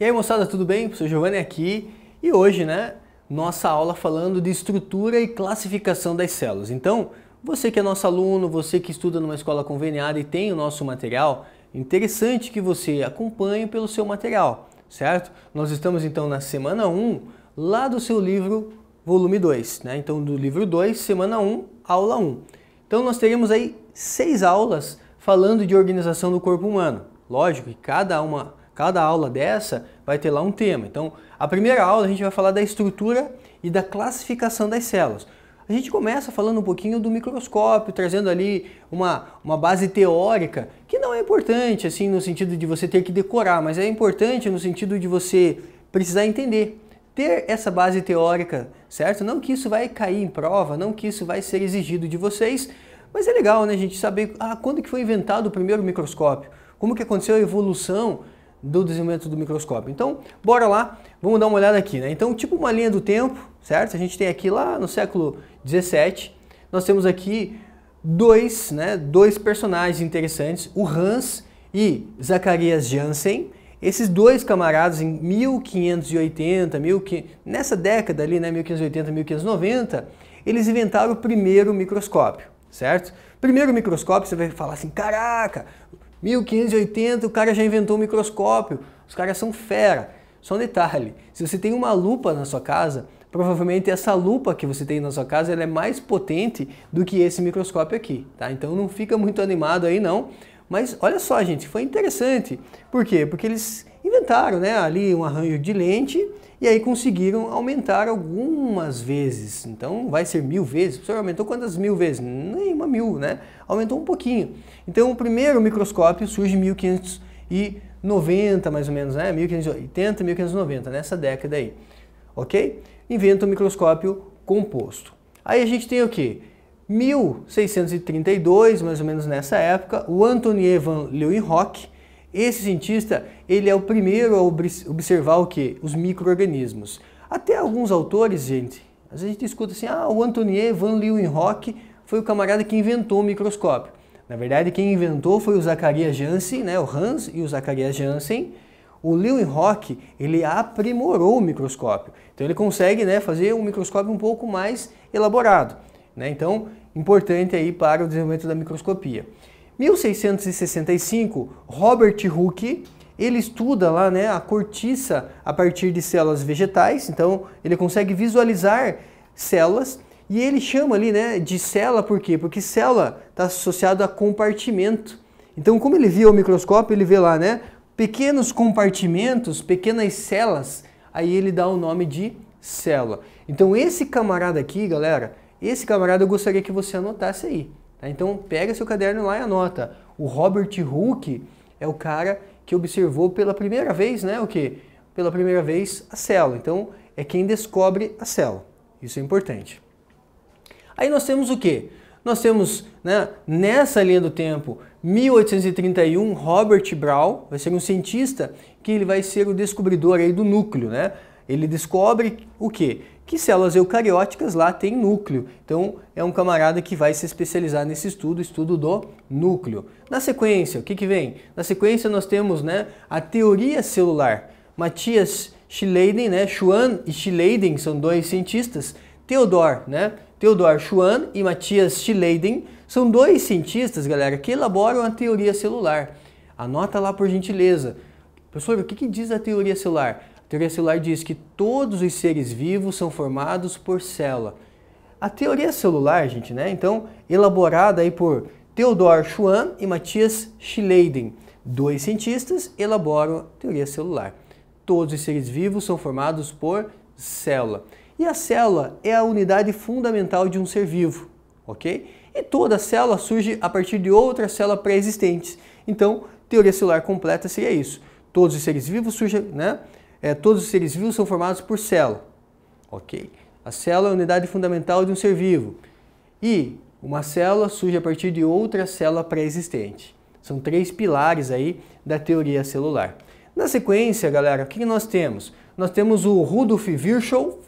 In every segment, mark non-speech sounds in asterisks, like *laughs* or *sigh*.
E aí moçada, tudo bem? O sou Giovanni aqui e hoje, né, nossa aula falando de estrutura e classificação das células. Então, você que é nosso aluno, você que estuda numa escola conveniada e tem o nosso material, interessante que você acompanhe pelo seu material, certo? Nós estamos então na semana 1, lá do seu livro, volume 2, né? Então, do livro 2, semana 1, aula 1. Então, nós teremos aí seis aulas falando de organização do corpo humano. Lógico que cada uma Cada aula dessa vai ter lá um tema. Então, a primeira aula a gente vai falar da estrutura e da classificação das células. A gente começa falando um pouquinho do microscópio, trazendo ali uma, uma base teórica, que não é importante, assim, no sentido de você ter que decorar, mas é importante no sentido de você precisar entender. Ter essa base teórica, certo? Não que isso vai cair em prova, não que isso vai ser exigido de vocês, mas é legal, né, gente, saber ah, quando que foi inventado o primeiro microscópio, como que aconteceu a evolução do desenvolvimento do microscópio. Então, bora lá, vamos dar uma olhada aqui, né? Então, tipo uma linha do tempo, certo? A gente tem aqui lá no século 17, nós temos aqui dois, né, dois personagens interessantes, o Hans e Zacarias Jansen. Esses dois camaradas em 1580, 15... nessa década ali, né, 1580, 1590, eles inventaram o primeiro microscópio, certo? Primeiro microscópio, você vai falar assim, caraca, 1580 o cara já inventou o microscópio, os caras são fera. Só um detalhe, se você tem uma lupa na sua casa, provavelmente essa lupa que você tem na sua casa ela é mais potente do que esse microscópio aqui, tá? Então não fica muito animado aí não. Mas olha só, gente, foi interessante. Por quê? Porque eles inventaram, né, ali um arranjo de lente e aí conseguiram aumentar algumas vezes. Então vai ser mil vezes. O aumentou quantas mil vezes? Nem mil, né? Aumentou um pouquinho. Então o primeiro microscópio surge em 1590, mais ou menos, né? 1580, 1590, nessa década aí, ok? Inventa o microscópio composto. Aí a gente tem o que? 1632, mais ou menos nessa época, o Antonier van Leeuwenhoek, esse cientista, ele é o primeiro a observar o que? Os micro-organismos. Até alguns autores, gente, às vezes a gente escuta assim, ah, o Antonier van Leeuwenhoek foi o camarada que inventou o microscópio. Na verdade, quem inventou foi o Zacarias Janssen, né, o Hans e o Zacarias Janssen. O Leeuwenhoek, ele aprimorou o microscópio. Então ele consegue né, fazer um microscópio um pouco mais elaborado. Né? Então, importante aí para o desenvolvimento da microscopia. 1665, Robert Hooke, ele estuda lá né, a cortiça a partir de células vegetais, então ele consegue visualizar células e ele chama ali né, de célula por quê? Porque célula está associado a compartimento. Então, como ele via o microscópio, ele vê lá, né? Pequenos compartimentos, pequenas células, aí ele dá o nome de célula. Então, esse camarada aqui, galera, esse camarada eu gostaria que você anotasse aí. Tá? Então, pega seu caderno lá e anota. O Robert Hooke é o cara que observou pela primeira vez, né? O que? Pela primeira vez a célula. Então, é quem descobre a célula. Isso é importante. Aí nós temos o quê? Nós temos, né, nessa linha do tempo, 1831, Robert Brown vai ser um cientista que ele vai ser o descobridor aí do núcleo, né? Ele descobre o quê? Que células eucarióticas lá tem núcleo. Então é um camarada que vai se especializar nesse estudo, estudo do núcleo. Na sequência, o que, que vem? Na sequência nós temos né, a teoria celular. Matias Schleiden, né, Schwann e Schleiden são dois cientistas. Theodor, né, Theodor Schwann e Matthias Schleiden são dois cientistas, galera, que elaboram a teoria celular. Anota lá por gentileza. Professor, o que, que diz a teoria celular? A teoria celular diz que todos os seres vivos são formados por célula. A teoria celular, gente, né? Então, elaborada aí por Theodor Schwann e Matthias Schleiden. Dois cientistas elaboram a teoria celular. Todos os seres vivos são formados por célula. E a célula é a unidade fundamental de um ser vivo, ok? E toda célula surge a partir de outras células pré-existentes. Então, teoria celular completa seria isso. Todos os seres vivos surgem, né? É, todos os seres vivos são formados por célula, ok? A célula é a unidade fundamental de um ser vivo. E uma célula surge a partir de outra célula pré-existente. São três pilares aí da teoria celular. Na sequência, galera, o que nós temos? Nós temos o Rudolf Virchow,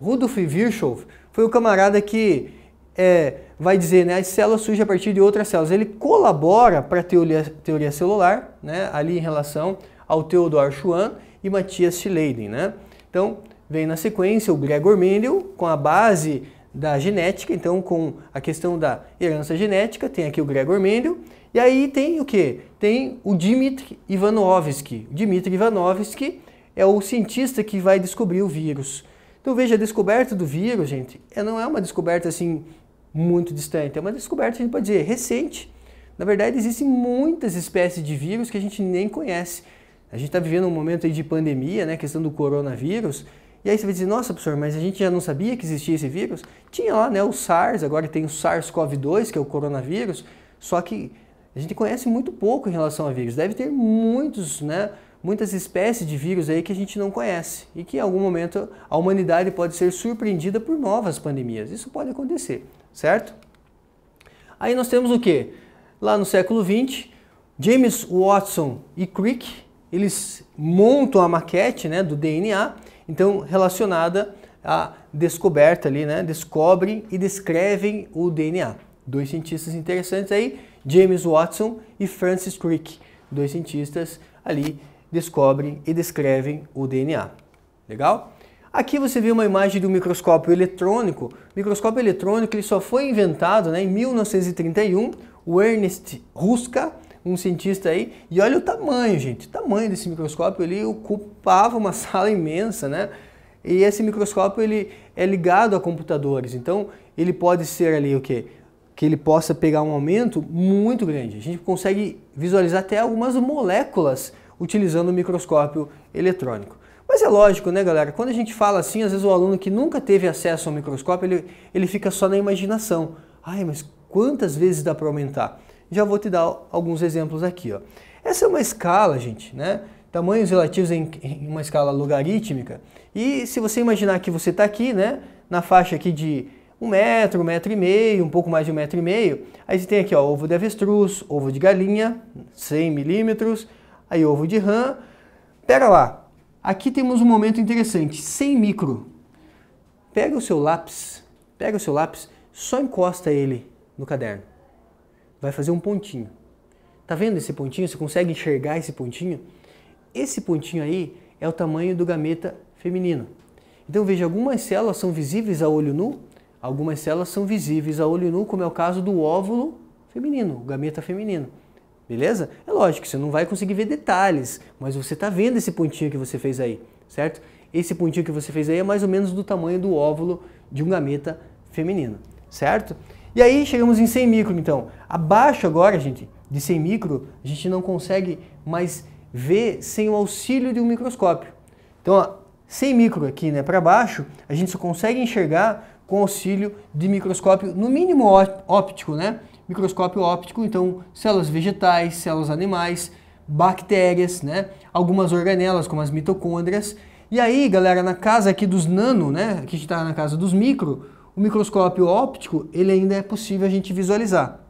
Rudolf Virchow foi o camarada que é, vai dizer, né, as células surgem a partir de outras células. Ele colabora para a teoria, teoria celular, né, ali em relação ao Theodor Schwann e Matthias Schleiden, né? Então, vem na sequência o Gregor Mendel com a base da genética, então com a questão da herança genética, tem aqui o Gregor Mendel, e aí tem o que? Tem o Dmitry Ivanovsky. Dmitry Ivanovsky é o cientista que vai descobrir o vírus. Então veja, a descoberta do vírus, gente, não é uma descoberta assim muito distante, é uma descoberta, a gente pode dizer, recente. Na verdade, existem muitas espécies de vírus que a gente nem conhece. A gente está vivendo um momento aí de pandemia, né, questão do coronavírus, e aí você vai dizer, nossa, professor, mas a gente já não sabia que existia esse vírus? Tinha lá, né, o SARS, agora tem o SARS-CoV-2, que é o coronavírus, só que a gente conhece muito pouco em relação a vírus. Deve ter muitos, né, muitas espécies de vírus aí que a gente não conhece e que em algum momento a humanidade pode ser surpreendida por novas pandemias. Isso pode acontecer, certo? Aí nós temos o que? Lá no século XX, James Watson e Crick, eles montam a maquete né, do DNA, então relacionada à descoberta ali, né, descobrem e descrevem o DNA. Dois cientistas interessantes aí, James Watson e Francis Crick, dois cientistas ali descobrem e descrevem o DNA. Legal? Aqui você vê uma imagem de um microscópio eletrônico. O microscópio eletrônico ele só foi inventado né, em 1931, o Ernest Ruska, um cientista aí, e olha o tamanho, gente. O tamanho desse microscópio, ele ocupava uma *laughs* sala imensa, né? E esse microscópio ele é ligado a computadores, então ele pode ser ali o quê? Que ele possa pegar um aumento muito grande. A gente consegue visualizar até algumas moléculas utilizando o microscópio eletrônico. Mas é lógico, né, galera? Quando a gente fala assim, às vezes o aluno que nunca teve acesso ao microscópio, ele, ele fica só na imaginação. Ai, mas quantas vezes dá para aumentar? Já vou te dar alguns exemplos aqui. Ó. Essa é uma escala, gente, né? Tamanhos relativos em, em uma escala logarítmica. E se você imaginar que você está aqui, né, na faixa aqui de um metro, um metro e meio, um pouco mais de um metro e meio. Aí você tem aqui ó, ovo de avestruz, ovo de galinha, 100 milímetros, aí ovo de RAM. Pera lá, aqui temos um momento interessante, sem micro. Pega o seu lápis, pega o seu lápis, só encosta ele no caderno. Vai fazer um pontinho. Tá vendo esse pontinho? Você consegue enxergar esse pontinho? Esse pontinho aí é o tamanho do gameta feminino. Então veja, algumas células são visíveis a olho nu, algumas células são visíveis a olho nu, como é o caso do óvulo feminino, o gameta feminino. Beleza? É lógico, você não vai conseguir ver detalhes, mas você está vendo esse pontinho que você fez aí, certo? Esse pontinho que você fez aí é mais ou menos do tamanho do óvulo de um gameta feminino, certo? E aí chegamos em 100 micro, então. Abaixo agora, gente, de 100 micro, a gente não consegue mais ver sem o auxílio de um microscópio. Então, ó, 100 micro aqui né, para baixo, a gente só consegue enxergar com auxílio de microscópio, no mínimo óptico, né? microscópio óptico, então células vegetais, células animais, bactérias, né? Algumas organelas, como as mitocôndrias. E aí, galera, na casa aqui dos nano, né? Aqui a gente está na casa dos micro, o microscópio óptico, ele ainda é possível a gente visualizar.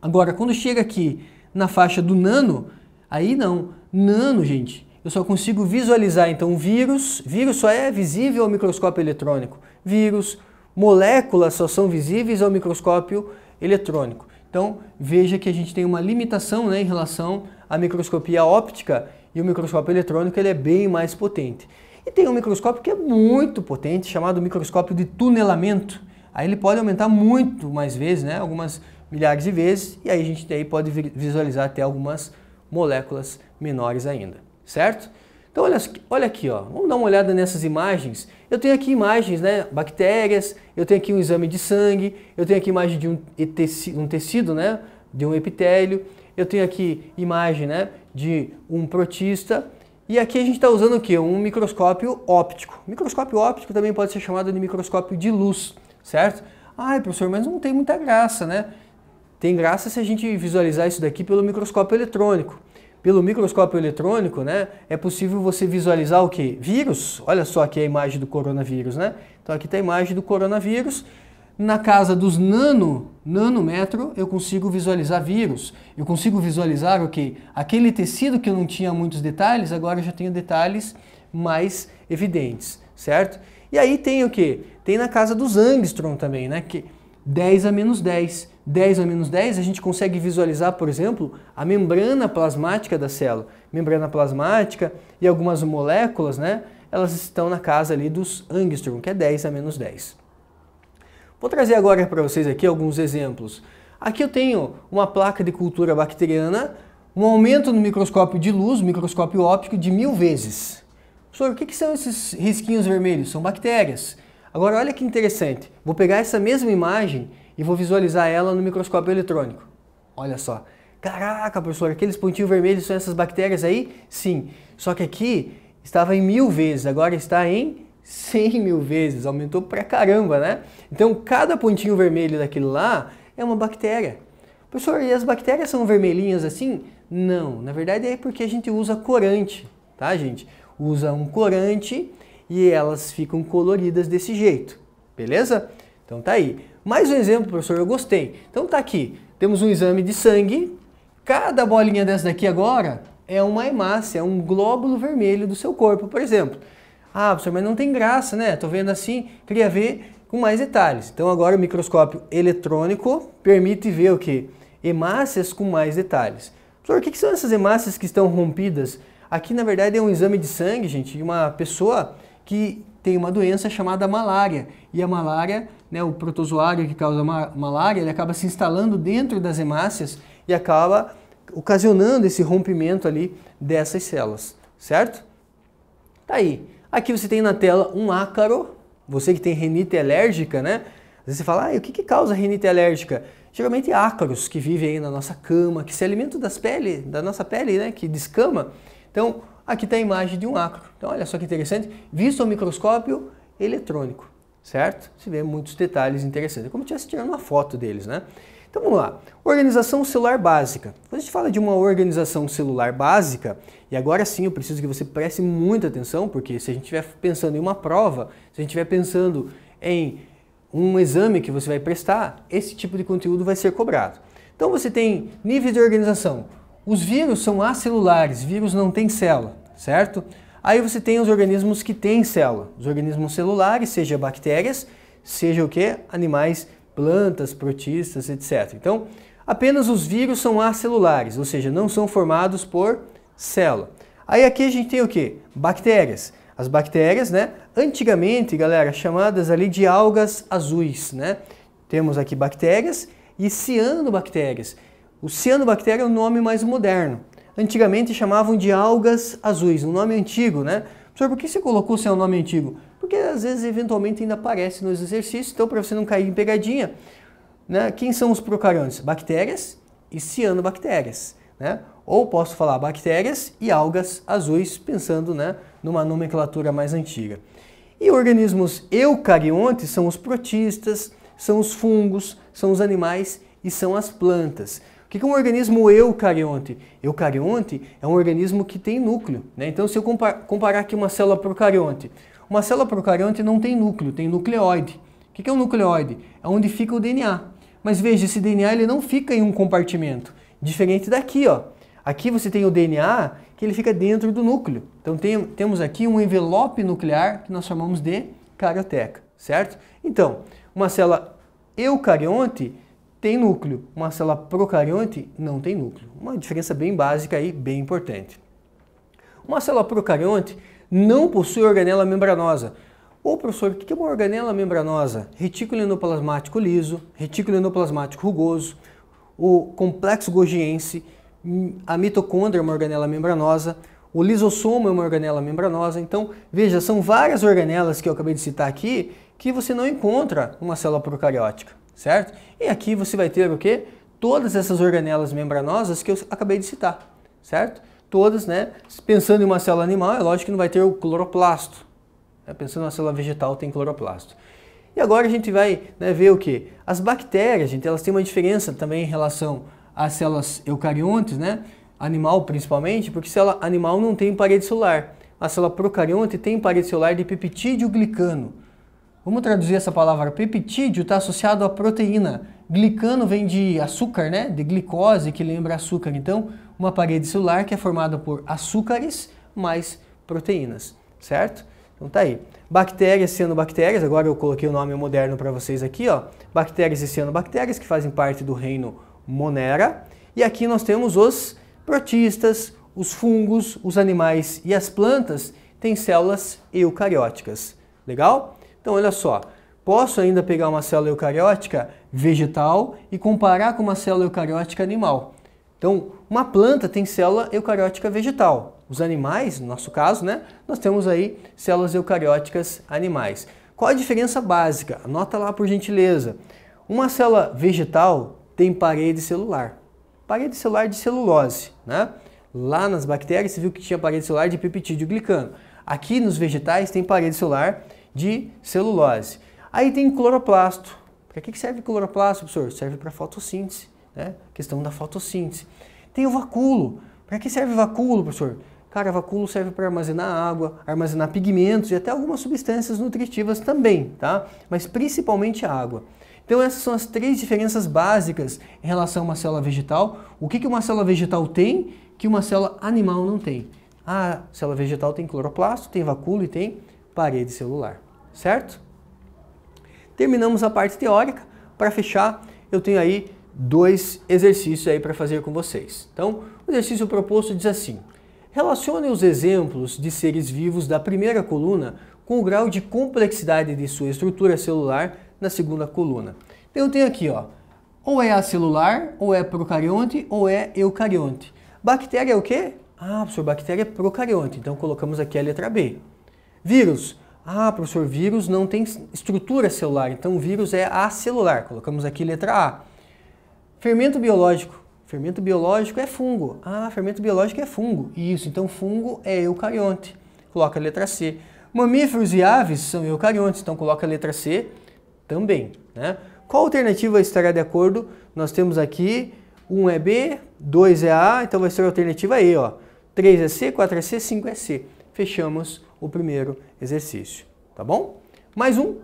Agora, quando chega aqui na faixa do nano, aí não. Nano, gente, eu só consigo visualizar, então, vírus. Vírus só é visível ao microscópio eletrônico. Vírus, moléculas só são visíveis ao microscópio eletrônico eletrônico. Então, veja que a gente tem uma limitação né, em relação à microscopia óptica e o microscópio eletrônico ele é bem mais potente. E tem um microscópio que é muito potente, chamado microscópio de tunelamento. Aí ele pode aumentar muito mais vezes, né, algumas milhares de vezes, e aí a gente aí pode visualizar até algumas moléculas menores ainda, certo? Então olha, olha aqui, ó. vamos dar uma olhada nessas imagens. Eu tenho aqui imagens, né, bactérias, eu tenho aqui um exame de sangue, eu tenho aqui imagem de um tecido, um tecido né, de um epitélio, eu tenho aqui imagem né, de um protista, e aqui a gente está usando o quê? Um microscópio óptico. Microscópio óptico também pode ser chamado de microscópio de luz, certo? Ai, professor, mas não tem muita graça, né? Tem graça se a gente visualizar isso daqui pelo microscópio eletrônico pelo microscópio eletrônico, né, é possível você visualizar o que? Vírus. Olha só aqui a imagem do coronavírus, né? Então aqui está a imagem do coronavírus. Na casa dos nano, nanômetro. eu consigo visualizar vírus. Eu consigo visualizar o que? Aquele tecido que eu não tinha muitos detalhes, agora eu já tenho detalhes mais evidentes, certo? E aí tem o que? Tem na casa dos angstrom também, né? Que 10 a menos 10. 10 a menos 10, a gente consegue visualizar, por exemplo, a membrana plasmática da célula. Membrana plasmática e algumas moléculas, né? Elas estão na casa ali dos angstrom, que é 10 a menos 10. Vou trazer agora para vocês aqui alguns exemplos. Aqui eu tenho uma placa de cultura bacteriana, um aumento no microscópio de luz, microscópio óptico, de mil vezes. Professor, o que, que são esses risquinhos vermelhos? São bactérias. Agora, olha que interessante. Vou pegar essa mesma imagem e vou visualizar ela no microscópio eletrônico. Olha só. Caraca, professor, aqueles pontinhos vermelhos são essas bactérias aí? Sim. Só que aqui estava em mil vezes, agora está em 100 mil vezes. Aumentou pra caramba, né? Então, cada pontinho vermelho daquilo lá é uma bactéria. Professor, e as bactérias são vermelhinhas assim? Não, na verdade é porque a gente usa corante, tá, gente? Usa um corante e elas ficam coloridas desse jeito, beleza? Então tá aí. Mais um exemplo, professor, eu gostei. Então tá aqui, temos um exame de sangue. Cada bolinha dessa daqui agora é uma hemácia, é um glóbulo vermelho do seu corpo, por exemplo. Ah, professor, mas não tem graça, né? Tô vendo assim, queria ver com mais detalhes. Então agora o microscópio eletrônico permite ver o que? Hemácias com mais detalhes. Professor, o que, que são essas hemácias que estão rompidas? Aqui, na verdade, é um exame de sangue, gente, de uma pessoa que tem uma doença chamada malária. E a malária, né, o protozoário que causa malária, ele acaba se instalando dentro das hemácias e acaba ocasionando esse rompimento ali dessas células, certo? Tá aí. Aqui você tem na tela um ácaro, você que tem renite alérgica, né? Às vezes você fala, ah, o que, que causa renite alérgica? Geralmente ácaros que vivem aí na nossa cama, que se alimentam das pele, da nossa pele, né? Que descama. Então, Aqui está a imagem de um acro. Então, olha só que interessante, visto ao microscópio eletrônico, certo? Se vê muitos detalhes interessantes, é como se estivesse tirando uma foto deles, né? Então vamos lá. Organização celular básica. Quando a gente fala de uma organização celular básica, e agora sim eu preciso que você preste muita atenção, porque se a gente estiver pensando em uma prova, se a gente estiver pensando em um exame que você vai prestar, esse tipo de conteúdo vai ser cobrado. Então você tem níveis de organização. Os vírus são acelulares, vírus não tem célula, certo? Aí você tem os organismos que têm célula, os organismos celulares, seja bactérias, seja o que? Animais, plantas, protistas, etc. Então, apenas os vírus são acelulares, ou seja, não são formados por célula. Aí aqui a gente tem o que? Bactérias. As bactérias, né? Antigamente, galera, chamadas ali de algas azuis, né? Temos aqui bactérias e cianobactérias. O cianobactéria é o nome mais moderno. Antigamente chamavam de algas azuis, um nome antigo, né? Professor, por que você colocou seu nome antigo? Porque às vezes eventualmente ainda aparece nos exercícios, então para você não cair em pegadinha, né? Quem são os procariontes? Bactérias e cianobactérias, né? Ou posso falar bactérias e algas azuis, pensando, né, numa nomenclatura mais antiga. E organismos eucariontes são os protistas, são os fungos, são os animais e são as plantas. O que é um organismo eucarionte? Eucarionte é um organismo que tem núcleo. Né? Então, se eu comparar aqui uma célula procarionte, uma célula procarionte não tem núcleo, tem nucleóide. O que é um nucleóide? É onde fica o DNA. Mas veja, esse DNA ele não fica em um compartimento, diferente daqui. Ó. Aqui você tem o DNA que ele fica dentro do núcleo. Então tem, temos aqui um envelope nuclear que nós chamamos de carioteca, certo? Então, uma célula eucarionte tem núcleo. Uma célula procarionte não tem núcleo. Uma diferença bem básica e bem importante. Uma célula procarionte não possui organela membranosa. Ô professor, o que é uma organela membranosa? Retículo endoplasmático liso, retículo endoplasmático rugoso, o complexo gogiense, a mitocôndria é uma organela membranosa, o lisossomo é uma organela membranosa. Então, veja, são várias organelas que eu acabei de citar aqui que você não encontra uma célula procariótica certo? E aqui você vai ter o quê? Todas essas organelas membranosas que eu acabei de citar, certo? Todas, né? Pensando em uma célula animal, é lógico que não vai ter o cloroplasto. Né? Pensando em uma célula vegetal, tem cloroplasto. E agora a gente vai né, ver o que? As bactérias, gente, elas têm uma diferença também em relação às células eucariontes, né? Animal principalmente, porque célula animal não tem parede celular. A célula procarionte tem parede celular de peptídeo glicano. Vamos traduzir essa palavra. Peptídeo está associado à proteína. Glicano vem de açúcar, né? De glicose, que lembra açúcar. Então, uma parede celular que é formada por açúcares mais proteínas, certo? Então tá aí. Bactérias, cianobactérias, agora eu coloquei o nome moderno para vocês aqui, ó. Bactérias e cianobactérias que fazem parte do reino Monera. E aqui nós temos os protistas, os fungos, os animais e as plantas têm células eucarióticas. Legal? Então, olha só, posso ainda pegar uma célula eucariótica vegetal e comparar com uma célula eucariótica animal. Então, uma planta tem célula eucariótica vegetal. Os animais, no nosso caso, né, nós temos aí células eucarióticas animais. Qual a diferença básica? Anota lá por gentileza. Uma célula vegetal tem parede celular. Parede celular de celulose, né? Lá nas bactérias você viu que tinha parede celular de peptídeo glicano. Aqui nos vegetais tem parede celular de celulose. Aí tem cloroplasto. Para que serve cloroplasto, professor? Serve para fotossíntese, né? Questão da fotossíntese. Tem o vacúolo. Para que serve vacúolo, professor? Cara, vacúolo serve para armazenar água, armazenar pigmentos e até algumas substâncias nutritivas também, tá? Mas principalmente água. Então essas são as três diferenças básicas em relação a uma célula vegetal. O que uma célula vegetal tem que uma célula animal não tem? A célula vegetal tem cloroplasto, tem vacúolo e tem parede celular certo? Terminamos a parte teórica. Para fechar, eu tenho aí dois exercícios aí para fazer com vocês. Então, o exercício proposto diz assim: relacione os exemplos de seres vivos da primeira coluna com o grau de complexidade de sua estrutura celular na segunda coluna. Então, eu tenho aqui, ó, ou é acelular, ou é procarionte, ou é eucarionte. Bactéria é o quê? Ah, professor, bactéria é procarionte. Então colocamos aqui a letra B. Vírus, ah, professor, vírus não tem estrutura celular, então vírus é acelular. Colocamos aqui letra A. Fermento biológico. Fermento biológico é fungo. Ah, fermento biológico é fungo. Isso, então fungo é eucarionte. Coloca a letra C. Mamíferos e aves são eucariontes, então coloca a letra C também. Né? Qual alternativa estará de acordo? Nós temos aqui 1 é B, 2 é A, então vai ser a alternativa E. Ó. 3 é C, 4 é C, 5 é C fechamos o primeiro exercício, tá bom? Mais um.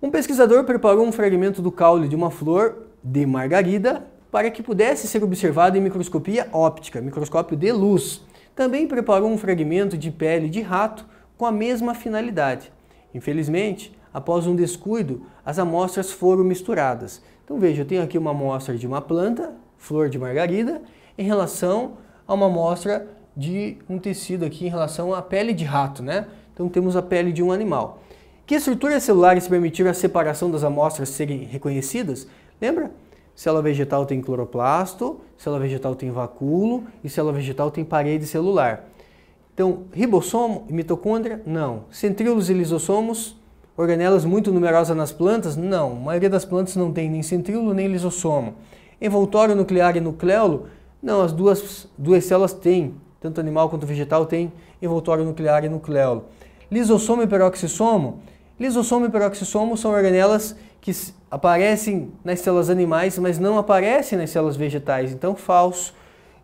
Um pesquisador preparou um fragmento do caule de uma flor de margarida para que pudesse ser observado em microscopia óptica, microscópio de luz. Também preparou um fragmento de pele de rato com a mesma finalidade. Infelizmente, após um descuido, as amostras foram misturadas. Então veja, eu tenho aqui uma amostra de uma planta, flor de margarida, em relação a uma amostra de um tecido aqui em relação à pele de rato, né? Então temos a pele de um animal. Que estruturas celulares permitiram a separação das amostras serem reconhecidas? Lembra? Célula vegetal tem cloroplasto, célula vegetal tem vacúolo e célula vegetal tem parede celular. Então, ribossomo e mitocôndria? Não. Centríolos e lisossomos? Organelas muito numerosas nas plantas? Não. A maioria das plantas não tem nem centríolo nem lisossomo. Envoltório nuclear e nucleolo? Não, as duas, duas células têm tanto animal quanto vegetal, tem envoltório nuclear e nucleolo. Lisossomo e peroxissomo. Lisossomo e peroxissomo são organelas que aparecem nas células animais, mas não aparecem nas células vegetais, então falso.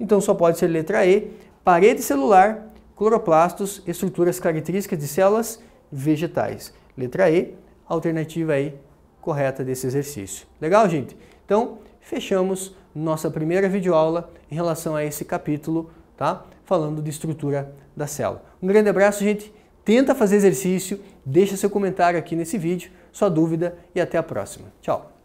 Então só pode ser letra E, parede celular, cloroplastos, estruturas características de células vegetais. Letra E, alternativa aí correta desse exercício. Legal, gente? Então, fechamos nossa primeira videoaula em relação a esse capítulo tá? Falando de estrutura da célula. Um grande abraço, gente. Tenta fazer exercício, deixa seu comentário aqui nesse vídeo, sua dúvida e até a próxima. Tchau.